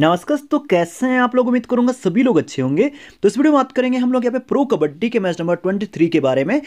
नमस्कार तो कैसे हैं आप लोग उम्मीद करूंगा सभी लोग अच्छे होंगे तो इस वीडियो में बात करेंगे हम लोग यहाँ पे प्रो कबड्डी के मैच नंबर 23 के बारे में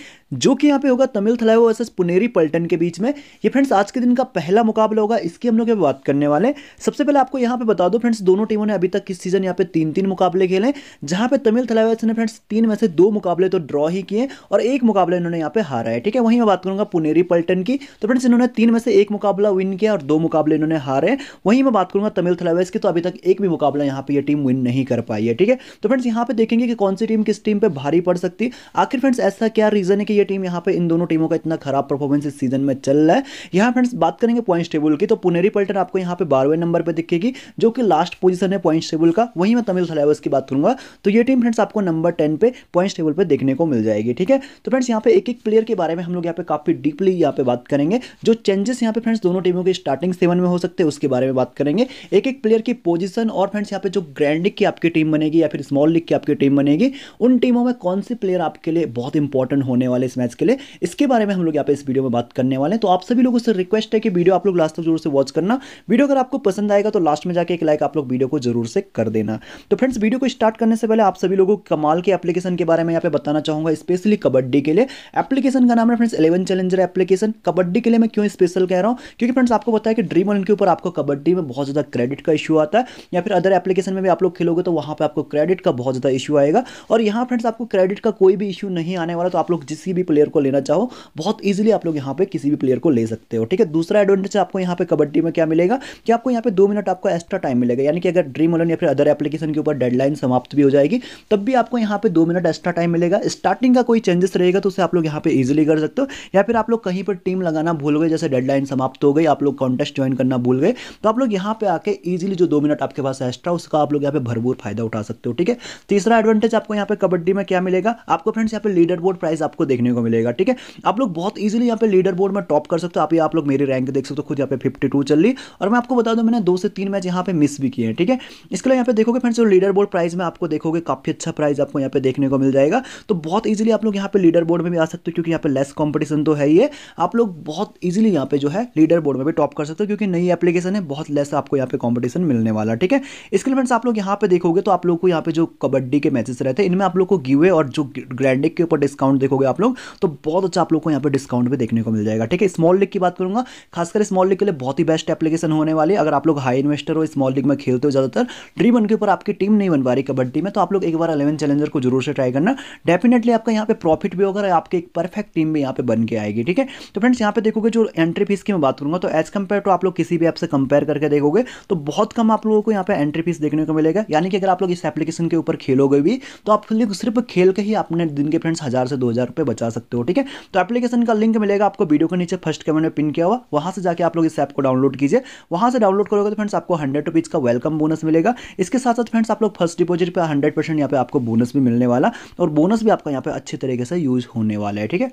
जो कि यहाँ पे होगा तमिल थलाइव वर्सेस पुनेरी पल्टन के बीच में ये फ्रेंड्स आज के दिन का पहला मुकाबला होगा इसकी हम लोग यहाँ बात करने वाले सबसे पहले आपको यहाँ पे बता दो फ्रेंड्स दोनों टीमों ने अभी तक इस सीजन यहाँ पे तीन तीन मुकाबले खेले जहाँ पे तमिल थलायोस ने फ्रेंड्स तीन में से दो मुकाबले तो ड्रॉ ही किए और एक मुकाबले इन्होंने यहाँ पे हारा है ठीक है वहीं मैं बात करूंगा पुनेरी पल्टन की तो फ्रेंड्स इन्होंने तीन में से एक मुकाबला विन किया और दो मुकाबले इन्होंने हारे वहीं मैं बात करूंगा तमिल थलायोस की तो अभी तक एक भी मुकाबला यहाँ पे ये टीम विन नहीं कर पाई है ठीक है तो फ्रेंड्स यहाँ पे देखेंगे कि कौन सी टीम किस टीम पे भारी पड़ सकती है आखिर फ्रेंड्स ऐसा क्या रीजन है कि ये टीम यहाँ पे इन दोनों टीमों का इतना खराब परफॉर्मेंस इस सीजन में चल रहा है यहाँ फ्रेंड्स बात करेंगे पॉइंट टेबल की तो पुनेरी पल्टन आपको यहाँ पे बारहवें नंबर पर दिखेगी जो कि लास्ट पोजिशन है पॉइंट टेबल का वहीं मैं तमिल थलाइवर्स की बात करूंगा तो ये टीम फ्रेंड्स आपको नंबर टेन पे पॉइंट टेबल पर देखने को मिल जाएगी ठीक है तो फ्रेंड्स यहाँ पे एक एक प्लेयर के बारे में हम लोग यहाँ पे काफी डीपली यहाँ पे बात करेंगे जो चेंजेस यहाँ पे फ्रेंड्स दोनों टीमों के स्टार्टिंग सेवन में हो सकते हैं उसके बारे में बात करेंगे एक एक प्लेयर की पोजिशन पोजीशन और फ्रेंड्स यहाँ पे जो ग्रैंड लीग की आपकी टीम बनेगी या फिर स्मॉल लीग की आपकी टीम बनेगी उन टीमों में कौन से प्लेयर आपके लिए बहुत इंपॉर्टेंट होने वाले इस मैच के लिए इसके बारे में हम लोग यहाँ पे इस वीडियो में बात करने वाले हैं तो आप सभी लोगों से रिक्वेस्ट है कि वीडियो आप लोग लास्ट तक जरूर से वॉच करना वीडियो अगर आपको पसंद आएगा तो लास्ट में जाकर एक लाइक आप लोग वीडियो को जरूर से कर देना तो फ्रेंड्स वीडियो को स्टार्ट करने से पहले आप सभी लोगों को कमाल के एप्लीकेशन के बारे में यहाँ पे बताना चाहूंगा स्पेशली कबड्डी के लिए एप्लीकेशन का नाम है friends eleven challenger application kabaddi के लिए मैं क्यों स्पेशल कह रहा हूँ क्योंकि फ्रेंड्स आपको बताया कि ड्रीम इलेवन के ऊपर आपको कबड्डी में बहुत ज़्यादा क्रेडिट का इशू आता है या फिर अदर एप्लीकेशन में भी आप लोग खेलोगे तो वहाँ पर आपको क्रेडिट का बहुत ज़्यादा इशू आएगा और यहाँ फ्रेंड्स आपको क्रेडिट का कोई भी इशू नहीं आने वाला तो आप लोग जिस भी प्लेयर को लेना चाहो बहुत ईजिली आप लोग यहाँ पर किसी भी प्लेयर को ले सकते हो ठीक है दूसरा एडवांटेज आपको यहाँ पर कबड्डी में क्या मिलेगा कि आपको यहाँ पर दो मिनट आपको एक्स्ट्रा टाइम मिलेगा यानी कि अगर ड्रीम ओलन या फिर अदर एप्लीकेशन के ऊपर डेडलाइन समाप्त भी हो जाएगी तब भी आपको यहाँ पर दो मिनट एक्स्ट्रा टाइम मिलेगा स्टार्टिंग का कोई चेंजेस रहेगा तो उसे आप लोग यहाँ पर ईजिली कर सकते हो या फिर आप लोग कहीं पर टीम लगाना भूल गए जैसे डेडलाइन समाप्त हो गई आप लोग कॉन्टेस्ट ज्वाइन करना भूल गए तो आप लोग यहाँ पे आके ईजिली जो दो मिनट आप आपके पास एक्स्ट्रा उसका आप लोग यहाँ पे भरपूर फायदा उठा सकते हो ठीक है तीसरा एडवांटेज आपको यहाँ पे कबड्डी में क्या मिलेगा आपको फ्रेंड्स यहाँ पे लीडर बोर्ड प्राइस आपको देखने को मिलेगा ठीक है आप लोग बहुत ईजिली यहाँ पे लीडर बोर्ड में टॉप कर सकते हो आप आप लोग मेरी रैंक देख सकते हो खुद यहाँ पे फिफ्टी टू चल रही और मैं आपको बता दूँ मैंने दो से तीन मैच यहाँ पे मिस भी किए हैं ठीक है इसके लिए यहाँ पे देखोगे फ्रेंड्स लीडर बोर्ड प्राइज में आपको देखोगे काफी अच्छा प्राइस आपको यहाँ पे देखने को मिल जाएगा तो बहुत ईजिली आप लोग यहाँ पे लीडर बोर्ड में भी आ सकते हो क्योंकि यहाँ पे लेस कॉम्पिटिशन तो है ही आप लोग बहुत ईजिली यहाँ पे जो है लीडर बोर्ड में भी टॉप कर सकते हो क्योंकि नई एप्लीकेशन है बहुत लेस आपको यहाँ पे कॉम्पिटिशन मिलने वाला वाला ठीक है इसके लिए फ्रेंड्स आप लोग यहाँ पे देखोगे तो आप लोग को यहाँ पे जो कबड्डी के मैचेस रहते हैं इनमें आप लोग को गिवे और जो ग्रैंडिक के ऊपर डिस्काउंट देखोगे आप लोग तो बहुत अच्छा आप लोग को यहाँ पे डिस्काउंट भी देखने को मिल जाएगा ठीक है स्मॉल लीग की बात करूँगा खासकर स्मॉल लीग के लिए बहुत ही बेस्ट एप्लीकेशन होने वाली अगर आप लोग हाई इन्वेस्टर हो स्मॉल लीग में खेलते हो ज़्यादातर ड्रीम वन के ऊपर आपकी टीम नहीं बन पा रही कबड्डी में तो आप लोग एक बार अलेवन चैलेंजर को जरूर से ट्राई करना डेफिनेटली आपका यहाँ पे प्रॉफिट भी होगा आपकी एक परफेक्ट टीम भी यहाँ पे बन के आएगी ठीक है तो फ्रेंड्स यहाँ पे देखोगे जो एंट्री फीस की मैं बात करूंगा तो एज कम्पेयर टू आप लोग किसी भी ऐप से कंपेयर करके देखोगे तो बहुत कम आप लोग लोगों को यहाँ पे एंट्री फीस देखने को मिलेगा यानी कि अगर आप लोग इस एप्लीकेशन के ऊपर खेलोगे भी तो आप सिर्फ खेल के ही अपने दिन के फ्रेंड्स हज़ार से दो हज़ार रुपये बचा सकते हो ठीक है तो एप्लीकेशन का लिंक मिलेगा आपको वीडियो के नीचे फर्स्ट कमेंट में पिन किया हुआ वहां से जाकर आप लोग इस ऐप को डाउनलोड कीजिए वहां से डाउनलोड करोगे तो फ्रेंड्स आपको हंड्रेड रुपीज़ का वेलकम बोनस मिलेगा इसके साथ साथ फ्रेंड्स आप लोग फर्स्ट डिपोजिट पर हंड्रेड परसेंट यहाँ पे आपको बोनस भी मिलने वाला और बोनस भी आपका यहाँ पे अच्छे तरीके से यूज़ होने वाला है ठीक है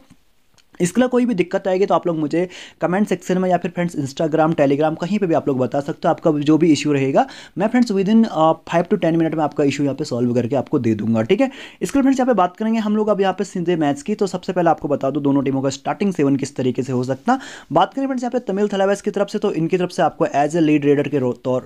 इसके लिए कोई भी दिक्कत आएगी तो आप लोग मुझे कमेंट सेक्शन में या फिर फ्रेंड्स इंस्टाग्राम टेलीग्राम कहीं पे भी आप लोग बता सकते हो आपका जो भी इशू रहेगा मैं friends within five to ten minute में आपका इशू यहाँ पे सॉल्व करके आपको दे दूंगा ठीक है इसके फ्रेंड्स यहाँ पे बात करेंगे हम लोग अब यहाँ पे सीधे मैच की तो सबसे पहले आपको बता दो दोनों टीमों का स्टार्टिंग सेवन किस तरीके से हो सकता बात करें फ्रेंड्स यहाँ पे तमिल थलावैस की तरफ से तो इनकी तरफ से आपको एज ए लीड रेडर के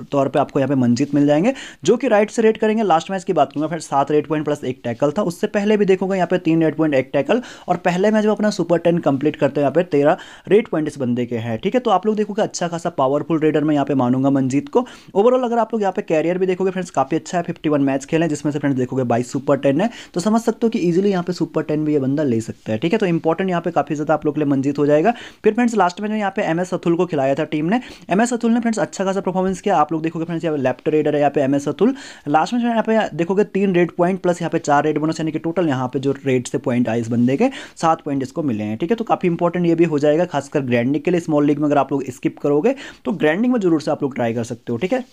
तौर पर आपको यहाँ पे मंजित मिल जाएंगे जो कि राइट से रेड करेंगे लास्ट मैच की बात करूँगा फिर सात रेड पॉइंट प्लस एक टैकल था उससे पहले भी देखोगे यहाँ पे तीन रेड पॉइंट एक टैकल और पहले मैच में अपना सुपर टेन कंप्लीट करते हैं यहाँ पे तेरह रेड पॉइंट इस बंदे के हैं ठीक है तो आप लोग देखोगे अच्छा खासा पावरफुल रेडर मैं यहाँ पे मानूंगा मंजीत को ओवरऑल अगर आप लोग यहाँ पे कैरियर भी देखोगे फ्रेंड्स काफी अच्छा है फिफ्टी मैच खेले जिसमें से फ्रेंड्स देखोगे बाईस सुपर टेन है तो समझ सकते हो कि ईजिली यहाँ पे सुपर टेन भी ये बंदा ले सकता है ठीक है तो इंपॉर्टेंट यहाँ पे काफी ज्यादा आप लोग के लिए मंजीत हो जाएगा फिर फ्रेंड्स लास्ट में जो यहाँ पे एम एस अथुल को खिलाया था टीम ने एम एस अथुल ने फ्रेंड्स अच्छा खासा परफॉर्मेंस किया आप लोग देखोगे फ्रेंड्स यहाँ पे लेफ्ट रेडर है यहाँ पे एम एस अथुल लास्ट में जो यहाँ पे देखोगे तीन रेड पॉइंट प्लस यहाँ पे चार रेड बोनस यानी कि टोटल यहाँ पे जो रेड से पॉइंट आए इस बंदे के सात पॉइंट इसको मिले हैं ठीक है है तो काफ़ी इंपॉर्टेंट ये भी हो जाएगा खासकर ग्रैंडिंग के लिए स्मॉल लीग में अगर आप लोग स्किप करोगे तो ग्रैंडिंग में जरूर से आप लोग ट्राई कर सकते हो ठीक है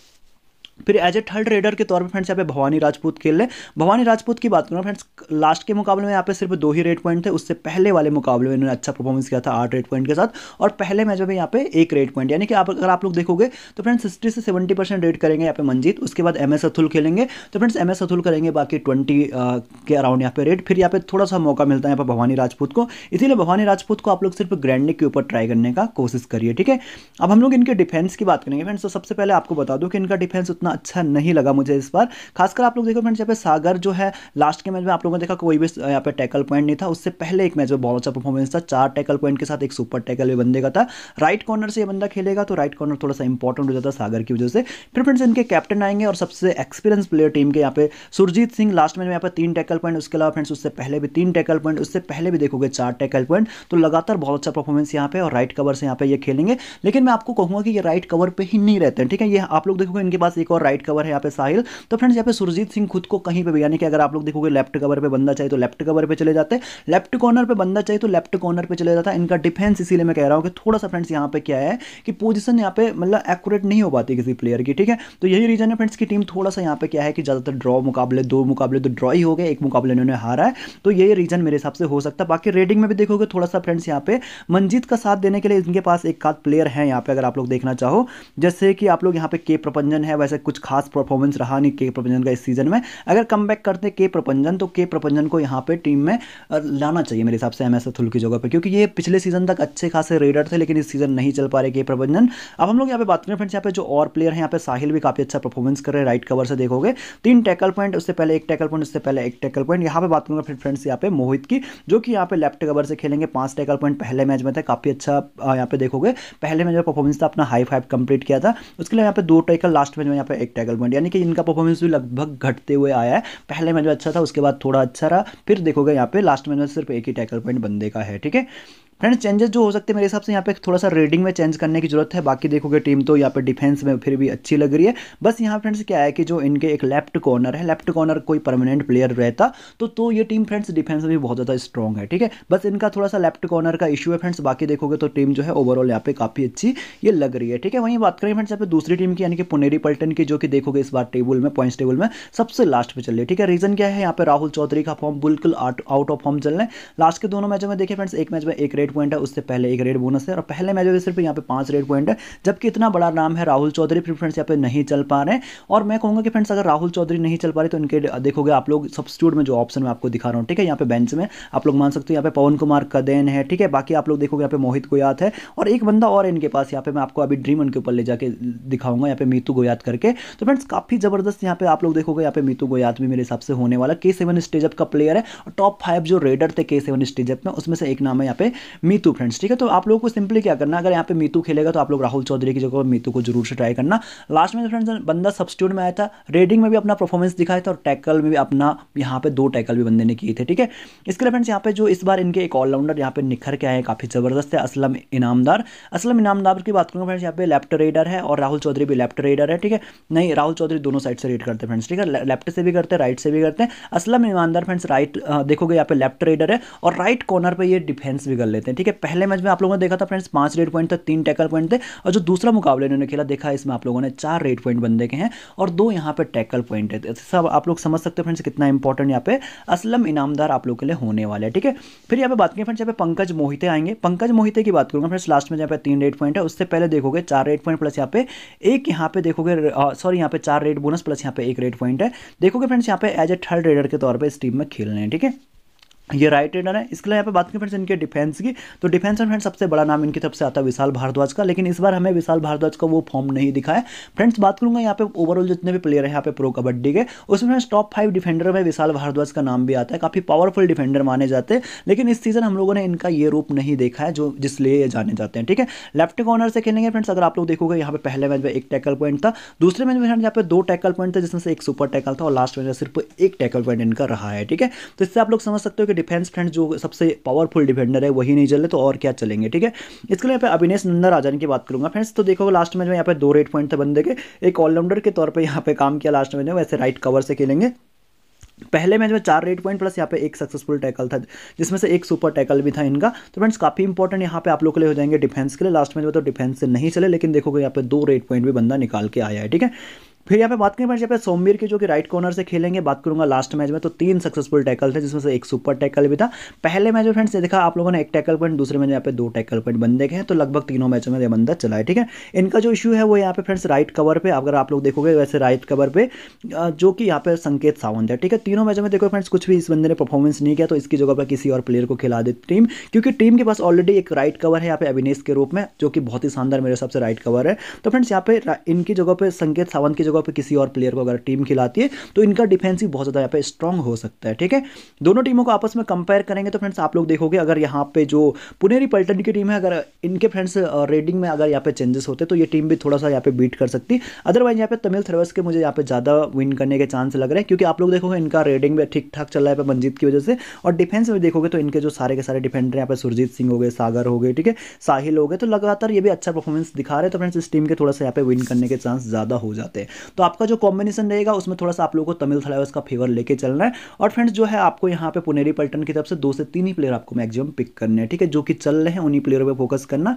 फिर एज ए थर्ड रेडर के तौर पे फ्रेंड्स यहाँ पे भवानी राजपूत खेल रहे भवानी राजपूत की बात करूँ फ्रेंड्स लास्ट के मुकाबले में यहाँ पे सिर्फ दो ही रेड पॉइंट थे उससे पहले वाले मुकाबले में इन्होंने अच्छा परफॉर्मेंस किया था आठ रेड पॉइंट के साथ और पहले मैच में यहाँ पे एक रेड पॉइंट यानी कि आप अगर आप लोग देखोगे तो फ्रेंड्स सिक्सटी से सेवेंटी परसेंट करेंगे यहाँ पे मंजीत उसके बाद एम एस अथुल खेलेंगे तो फ्रेंड्स एम एस अथुल करेंगे बाकी ट्वेंटी के अराउंड यहाँ पे रेड फिर यहाँ पे थोड़ा सा मौका मिलता है यहाँ पर भवानी राजपूत को इसीलिए भवानी राजपूत को आप लोग सिर्फ ग्रैंडिक के ऊपर ट्राई करने का कोशिश करिए ठीक है अब हम लोग इनके डिफेंस की बात करेंगे फ्रेंड्स तो सबसे पहले आपको बता दूँ कि इनका डिफेंस उतना उतना अच्छा नहीं लगा मुझे इस बार खासकर आप लोग देखो फ्रेंड्स यहाँ पे सागर जो है लास्ट के मैच में आप लोगों ने देखा कोई भी यहाँ पे टैकल पॉइंट नहीं था उससे पहले एक मैच में बहुत अच्छा परफॉर्मेंस था चार टैकल पॉइंट के साथ एक सुपर टैकल भी बंदे का था राइट कॉर्नर से ये बंदा खेलेगा तो राइट कॉर्नर थोड़ा सा इंपॉर्टेंट हो जाता सागर की वजह से फिर फ्रेंड्स इनके कैप्टन आएंगे और सबसे एक्सपीरियंस प्लेयर टीम के यहाँ पे सुरजीत सिंह लास्ट मैच में यहाँ पर तीन टैकल पॉइंट उसके अलावा फ्रेंड्स उससे पहले भी तीन टैकल पॉइंट उससे पहले भी देखोगे चार टैकल पॉइंट तो लगातार बहुत अच्छा परफॉर्मेंस यहाँ पे और राइट कवर से यहाँ पे ये खेलेंगे लेकिन मैं आपको कहूंगा कि ये राइट कवर पर ही नहीं रहते हैं ठीक है ये आप लोग देखोगे इनके पास एक और कवर राइट कवर है यहाँ पे साहिल तो फ्रेंड्स यहाँ पे सुरजीत सिंह खुद को कहीं पर भी यानी कि अगर आप लोग देखोगे लेफ्ट कवर पर बंदा चाहिए तो लेफ्ट कवर पर चले जाते लेफ्ट कॉर्नर पर बंदा चाहिए तो लेफ्ट कॉर्नर पर चले जाता इनका डिफेंस इसीलिए मैं कह रहा हूँ कि थोड़ा सा फ्रेंड्स यहाँ पे क्या है कि पोजिशन यहाँ पे मतलब एक्यूरेट नहीं हो पाती किसी प्लेयर की ठीक है तो यही रीजन है फ्रेंड्स की टीम थोड़ा सा यहाँ पे क्या है कि ज़्यादातर ड्रॉ मुकाबले दो मुकाबले तो ड्रॉ ही हो गए एक मुकाबले उन्होंने हारा है तो यही रीजन मेरे हिसाब से हो सकता है बाकी रेडिंग में भी देखोगे थोड़ा सा फ्रेंड्स यहाँ पे मंजीत का साथ देने के लिए इनके पास एक आध प्लेयर है यहाँ पे अगर आप लोग देखना चाहो जैसे कि आप लोग यहाँ पे के प्रपंजन है वैसे कुछ खास परफॉर्मेंस रहा नहीं के प्रपंजन का इस सीजन में अगर कम करते के प्रपंजन तो के प्रपंजन को यहाँ पे टीम में लाना चाहिए मेरे हिसाब से एम एस की जगह पर क्योंकि ये पिछले सीजन तक अच्छे खासे रेडर थे लेकिन इस सीजन नहीं चल पा रहे के प्रपंजन अब हम लोग यहाँ पे बात करें फ्रेंड्स यहाँ पे जो और प्लेयर हैं यहाँ पे साहिल भी काफ़ी अच्छा परफॉर्मेंस कर रहे हैं राइट कवर से देखोगे तीन टैकल पॉइंट उससे पहले एक टैकल पॉइंट उससे पहले एक टैकल पॉइंट यहाँ पे बात करूंगा फिर फ्रेंड्स यहाँ पे मोहित की जो कि यहाँ पे लेफ्ट कवर से खेलेंगे पांच टैकल पॉइंट पहले मैच में था काफ़ी अच्छा यहाँ पे देखोगे पहले मैच में परफॉर्मेंस था अपना हाई फाइव कंप्लीट किया था उसके लिए यहाँ पे दो टैकल लास्ट मैच में पे एक टैगल पॉइंट यानी कि इनका परफॉर्मेंस भी लगभग घटते हुए आया है पहले मैच में अच्छा था उसके बाद थोड़ा अच्छा रहा फिर देखोगे यहाँ पे लास्ट मैच में सिर्फ एक ही टैकल पॉइंट बंदे का है ठीक है फ्रेंड्स चेंजेस जो हो सकते हैं मेरे हिसाब से यहाँ पे थोड़ा सा रेडिंग में चेंज करने की जरूरत है बाकी देखोगे टीम तो यहाँ पे डिफेंस में फिर भी अच्छी लग रही है बस यहाँ फ्रेंड्स क्या है कि जो इनके एक लेफ्ट कॉर्नर है लेफ्ट कॉर्नर कोई परमानेंट प्लेयर रहता तो तो ये टीम फ्रेंड्स डिफेंस में भी बहुत ज़्यादा स्ट्रॉग है ठीक है बस इनका थोड़ा सा लेफ्ट कॉर्नर का इशू है फ्रेंड्स बाकी देखोगे तो टीम जो है ओवरऑल यहाँ पे काफ़ी अच्छी ये लग रही है ठीक है वहीं बात करें फ्रेंड्स यहाँ पे दूसरी टीम की यानी कि पुनेरी पल्टन की जो कि देखोगे इस बार टेबल में पॉइंट्स टेबल में सबसे लास्ट में चल रही है ठीक है रीजन क्या है यहाँ पे राहुल चौधरी का फॉर्म बिल्कुल आउट ऑफ फॉर्म चल रहे हैं लास्ट के दोनों मैचों में देखिए फ्रेंड्स एक मैच में एक रेड रेड पॉइंट है उससे पहले एक रेड बोनस है और पहले मैच में सिर्फ यहाँ पे पांच रेड पॉइंट है जबकि इतना बड़ा नाम है राहुल चौधरी फिर फ्रेंड्स यहाँ पे नहीं चल पा रहे और मैं कहूँगा कि फ्रेंड्स अगर राहुल चौधरी नहीं चल पा रहे तो इनके देखोगे आप लोग सब्सिट्यूट में जो ऑप्शन में आपको दिखा रहा हूँ ठीक है यहाँ पे बेंच में आप लोग मान सकते हो यहाँ पे पवन कुमार कदेन है ठीक है बाकी आप लोग देखोगे यहाँ पे मोहित गोयात है और एक बंदा और इनके पास यहाँ पे मैं आपको अभी ड्रीम उनके ऊपर ले जाकर दिखाऊंगा यहाँ पे मीतू गोयात करके तो फ्रेंड्स काफी जबरदस्त यहाँ पे आप लोग देखोगे यहाँ पे मीतू गोयात भी मेरे हिसाब से होने वाला के सेवन स्टेजअप का प्लेयर है और टॉप फाइव जो रेडर थे के सेवन स्टेजअप में उसमें से एक नाम है यहाँ पे मीतू फ्रेंड्स ठीक है तो आप लोगों को सिंपली क्या करना अगर यहाँ पे मीतू खेलेगा तो आप लोग राहुल चौधरी की जगह मीतू को जरूर से ट्राई करना लास्ट में फ्रेंड्स तो बंदा सब्सिट्यूट में आया था रेडिंग में भी अपना परफॉर्मेंस दिखाया था और टैकल में भी अपना यहाँ पे दो टैकल भी बंदे ने किए थे ठीक है इसके लिए फ्रेंड्स यहाँ पे जो इस बार इनके एक ऑलराउंडर यहाँ पे निखर के आए काफ़ी ज़बरदस्त है असलम इनामदार असलम इनामदार की बात करूँगा फ्रेंड्स यहाँ पे लेफ्ट रेडर है और राहुल चौधरी भी लेफ्ट रेडर है ठीक है नहीं राहुल चौधरी दोनों साइड से रेड करते हैं फ्रेंड्स ठीक है लेफ्ट से भी करते हैं राइट से भी करते हैं असलम इनामदार फ्रेंड्स राइट देखोगे यहाँ पे लेफ्ट रेडर है और राइट कॉर्नर पर ये डिफेंस भी कर लेते हैं हैं ठीक है पहले मैच में आप लोगों ने देखा था फ्रेंड्स पांच रेड पॉइंट थे तीन टैकल पॉइंट थे और जो दूसरा मुकाबला इन्होंने खेला देखा इसमें आप लोगों ने चार रेड पॉइंट बंदे के हैं और दो यहाँ पे टैकल पॉइंट है सब आप लोग समझ सकते हो फ्रेंड्स कितना इंपॉर्टेंट यहाँ पे असलम इनामदार आप लोग के लिए होने वाले ठीक है फिर यहाँ पे बात करें फ्रेंड्स यहाँ पे पंकज मोहिते आएंगे पंकज मोहिते की बात करूंगा फ्रेंड्स लास्ट में जहाँ पे तीन रेड पॉइंट है उससे पहले देखोगे चार रेड पॉइंट प्लस यहाँ पे एक यहाँ पे देखोगे सॉरी यहाँ पे चार रेड बोनस प्लस यहाँ पे एक रेड पॉइंट है देखोगे फ्रेंड्स यहाँ पे एज ए थर्ड रेडर के तौर पर इस टीम में खेल रहे हैं ठीक है ये राइट एंडर है इसके लिए यहाँ पे बात करें फ्रेंड्स इनके डिफेंस की तो डिफेंस में फ्रेंड्स सबसे बड़ा नाम इनकी तरफ से आता है विशाल भारद्वाज का लेकिन इस बार हमें विशाल भारद्वाज का वो फॉर्म नहीं दिखा है फ्रेंड्स बात करूंगा यहाँ पे ओवरऑल जितने भी प्लेयर है यहाँ पे प्रो कबड्डी के उसमें फ्रेंड्स टॉप फाइव डिफेंडर में विशाल भारद्वाज का नाम भी आता है काफ़ी पावरफुल डिफेंडर माने जाते हैं लेकिन इस सीजन हम लोगों ने इनका ये रूप नहीं देखा है जो जिसलिए ये जाने जाते हैं ठीक है लेफ्ट कॉर्नर से खेलेंगे फ्रेंड्स अगर आप लोग देखोगे यहाँ पे पहले मैच में एक टैकल पॉइंट था दूसरे मैच में फ्रेंड्स यहाँ पे दो टैकल पॉइंट थे जिसमें से एक सुपर टैकल था और लास्ट मैच में सिर्फ एक टैकल पॉइंट इनका रहा है ठीक है तो इससे आप लोग समझ सकते हो कि डिफेंस फ्रेंड जो सबसे पावरफुल डिफेंडर है वही नहीं चले तो और क्या चलेंगे ठीक है इसके लिए अभिनेश नंदा राजन की बात करूंगा फ्रेंड्स तो देखो लास्ट मैच में यहाँ पे दो रेट पॉइंट थे बंदे के एक ऑलराउंडर के तौर पर यहाँ पे काम किया लास्ट मैच में वैसे राइट कवर से खेलेंगे पहले मैच में चार रेड पॉइंट प्लस यहाँ पे एक सक्सेसफुल टैकल था जिसमें से एक सुपर टैकल भी था इनका तो फ्रेंड्स काफ़ी इंपॉर्टेंट यहाँ पे आप लोग के लिए हो जाएंगे डिफेंस के लिए लास्ट मैच में तो डिफेंस से नहीं चले लेकिन देखोगे यहाँ पे दो रेड पॉइंट भी बंदा निकाल के आया है ठीक है फिर यहाँ पे बात करें मैच यहाँ पे सोमवीर के जो कि राइट कॉर्नर से खेलेंगे बात करूंगा लास्ट मैच में तो तीन सक्सेसफुल टैकल थे जिसमें से एक सुपर टैकल भी था पहले मैच में फ्रेंड्स ये देखा आप लोगों ने एक टैकल पॉइंट दूसरे मैच यहाँ पे दो टैकल पॉइंट बंदे के हैं तो लगभग तीनों मैचों में यह बंदा चला है ठीक है इनका जो इशू है वो यहाँ पे फ्रेंड्स राइट कवर पर अगर आप लोग देखोगे वैसे राइट कवर पर जो कि यहाँ पे संकेत सावंत है ठीक है तीनों मैचों में देखो फ्रेंड्स कुछ भी इस बंदे ने परफॉर्मेंस नहीं किया तो इसकी जगह पर किसी और प्लेयर को खिला दे टीम क्योंकि टीम के पास ऑलरेडी एक राइट कवर है यहाँ पे अभिनेश के रूप में जो कि बहुत ही शानदार मेरे हिसाब से राइट कवर है तो फ्रेंड्स यहाँ पे इनकी जगह पर संकेत सावंत की जगह जगह पर किसी और प्लेयर को अगर टीम खिलाती है तो इनका डिफेंसिव बहुत ज़्यादा यहाँ पे स्ट्रॉन्ग हो सकता है ठीक है दोनों टीमों को आपस में कंपेयर करेंगे तो फ्रेंड्स आप लोग देखोगे अगर यहाँ पे जो पुनेरी पल्टन की टीम है अगर इनके फ्रेंड्स रेडिंग में अगर यहाँ पे चेंजेस होते तो ये टीम भी थोड़ा सा यहाँ पे बीट कर सकती अदरवाइज यहाँ पे तमिल थ्रवर्स के मुझे यहाँ पे ज़्यादा विन करने के चांस लग रहे हैं क्योंकि आप लोग देखोगे इनका रेडिंग में ठीक ठाक चल रहा है मंजीत की वजह से और डिफेंस में देखोगे तो इनके जो सारे के सारे डिफेंडर यहाँ पे सुरजीत सिंह हो गए सागर हो गए ठीक है साहिल हो गए तो लगातार ये भी अच्छा परफॉर्मेंस दिखा रहे तो फ्रेंड्स इस टीम के थोड़ा सा यहाँ पे विन करने के चांस ज़्यादा हो जाते हैं तो आपका जो कॉम्बिनेशन रहेगा उसमें थोड़ा सा आप लोगों को तमिल थलाइवर्स उसका फेवर लेके चलना है और फ्रेंड्स जो है आपको यहाँ पे पुनेरी पल्टन की तरफ से दो से तीन ही प्लेयर आपको मैक्सिमम पिक करने हैं ठीक है जो कि चल रहे हैं उन्हीं प्लेयर पर फोकस करना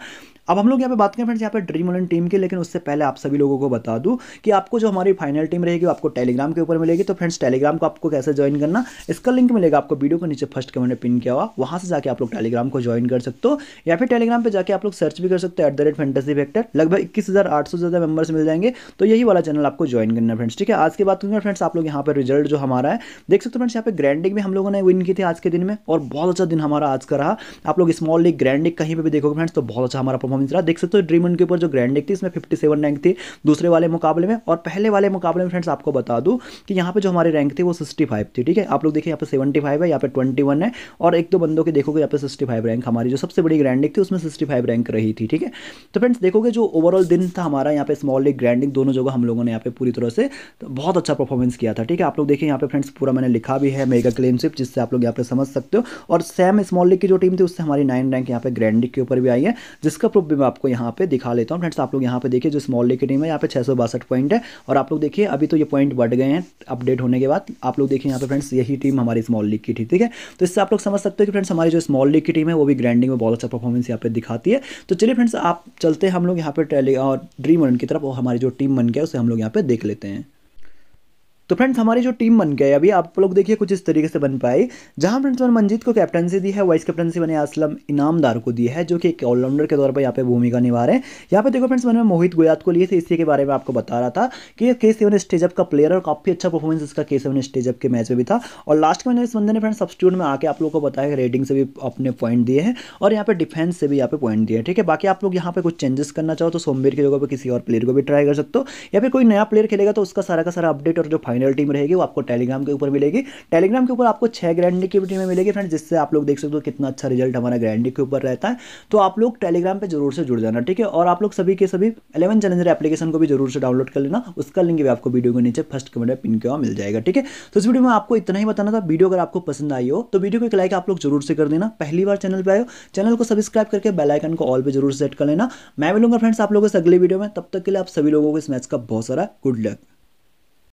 अब हम लोग यहाँ पे बात करें फ्रेंड्स यहाँ पे ड्रीम इलेवन टीम की लेकिन उससे पहले आप सभी लोगों को बता दूँ कि आपको जो हमारी फाइनल टीम रहेगी आपको टेलीग्राम के ऊपर मिलेगी तो फ्रेंड्स टेलीग्राम को आपको कैसे ज्वाइन करना इसका लिंक मिलेगा आपको वीडियो को नीचे फर्स्ट कमेंट पिन किया हुआ वहाँ से जाकर आप लोग टेलीग्राम को ज्वाइन कर सकते हो या फिर टेलीग्राम पर जाकर आप लोग सर्च भी कर सकते हो एट द रेट लगभग इक्कीस हज़ार आठ सौ ज़्यादा मेंबर्स मिल जाएंगे तो यही वाला चैनल आपको ज्वाइन करना फ्रेंड्स ठीक है आज की बात फ्रेंड्स आप लोग यहाँ पर रिजल्ट जो हमारा है देख सकते हो फ्रेंड्स यहाँ पे ग्रैंडिंग में हम लोगों ने विन की थी आज के दिन में और बहुत अच्छा दिन हमारा आज का रहा आप लोग स्मॉल लीग ग्रैंड लीग कहीं पर भी देखोगे फ्रेंड्स तो बहुत अच्छा हमारा परफॉर्मेंस रहा देख सकते हो ड्रीम उनके ऊपर जो ग्रैंड लीग थी इसमें फिफ्टी सेवन रैंक थी दूसरे वाले मुकाबले में और पहले वाले मुकाबले में फ्रेंड्स आपको बता दूँ कि यहाँ पर जो हमारी रैंक थी वो सिक्सटी फाइव थी ठीक है आप लोग देखिए यहाँ पर सेवेंटी फाइव है यहाँ पर ट्वेंटी वन है और एक दो बंदों के देखोगे यहाँ पर सिक्सटी रैंक हमारी जो सबसे बड़ी ग्रैंडिक थी उसमें सिक्सटी रैंक रही थी ठीक है तो फ्रेंड्स देखोगे जो ओवरऑल दिन था हमारा यहाँ पे स्मॉल लीग ग्रैंडिंग दोनों जगह हम लोगों ने पे पूरी तरह से तो बहुत अच्छा परफॉर्मेंस किया था ठीक है आप लोग देखिए यहाँ पे फ्रेंड्स पूरा मैंने लिखा भी है मेगा क्लेमशिप जिससे आप लोग यहाँ पे समझ सकते हो और सैम स्मॉल लीग की जो टीम थी उससे हमारी नाइन रैंक यहाँ पे ग्रैंड के ऊपर भी आई है जिसका प्रूफ भी मैं आपको यहाँ पे दिखा लेता हूँ फ्रेंड्स आप लोग यहाँ पे देखिए जो स्मॉल लीग की टीम है यहाँ पे छः पॉइंट है और आप लोग देखिए अभी तो ये पॉइंट बढ़ गए हैं अपडेट होने के बाद आप लोग देखिए यहाँ पे फ्रेंड्स यही टीम हमारी स्मॉल लीग की थी ठीक है तो इससे आप लोग समझ सकते हो कि फ्रेंड्स हमारी जो स्मॉल लीग की टीम है वो भी ग्रैंडिंग में बहुत अच्छा परफॉर्मेंस यहाँ पे दिखाती है तो चलिए फ्रेंड्स आप चलते हैं हम लोग यहाँ पे टेली और ड्रीम वन की तरफ और हमारी जो टीम बन गया उसे हम लोग यहाँ पे देख लेते हैं तो फ्रेंड्स हमारी जो टीम बन गई अभी आप लोग देखिए कुछ इस तरीके से बन पाई जहां फ्रेंड्स मैंने मंजीत को कैप्टनसी दी है वाइस कैप्टनसी मैंने असलम इनामदार को दी है जो कि एक ऑलराउंडर के तौर पर यहाँ पे भूमिका निभा रहे हैं यहाँ पे देखो फ्रेंड्स मैंने मोहित गोयात को लिए थे इसी के बारे में आपको बता रहा था कि अच्छा के सेवन स्टेजअप का प्लेयर और काफ़ी अच्छा परफॉर्मेंस इसका के सेवन स्टेजअप के मैच में भी था और लास्ट में इस बंदे ने फ्रेंड सब्सिट्यूट में आके आप लोग को बताया रेडिंग से भी अपने पॉइंट दिए हैं और यहाँ पे डिफेंस से भी यहाँ पे पॉइंट दिए ठीक है बाकी आप लोग यहाँ पे कुछ चेंजेस करना चाहो तो सोमवीर की जगह पर किसी और प्लेयर को भी ट्राई कर सकते हो या फिर कोई नया प्लेयर खेलेगा तो उसका सारा का सारा अपडेट और जो फाइनल फाइनल टीम रहेगी वो आपको टेलीग्राम के ऊपर मिलेगी टेलीग्राम के ऊपर आपको छह ग्रैंड की टीमें मिलेगी फ्रेंड जिससे आप लोग देख सकते हो कितना अच्छा रिजल्ट हमारा ग्रैंड के ऊपर रहता है तो आप लोग टेलीग्राम पर जरूर से जुड़ जाना ठीक है और आप लोग सभी के सभी एलेवन चैलेंजर एप्लीकेशन को भी जरूर से डाउनलोड कर लेना उसका लिंक भी आपको वीडियो के नीचे फर्स्ट कमेंट पिन के मिल जाएगा ठीक है तो इस वीडियो में आपको इतना ही बताना था वीडियो अगर आपको पसंद आई हो तो वीडियो को एक लाइक आप लोग जरूर से कर देना पहली बार चैनल पर आयो चैनल को सब्सक्राइब करके बेलाइकन को ऑल पर जरूर सेट कर लेना मैं मिलूंगा फ्रेंड्स आप लोगों से अगले वीडियो में तब तक के लिए आप सभी लोगों को इस मैच का बहुत सारा गुड लक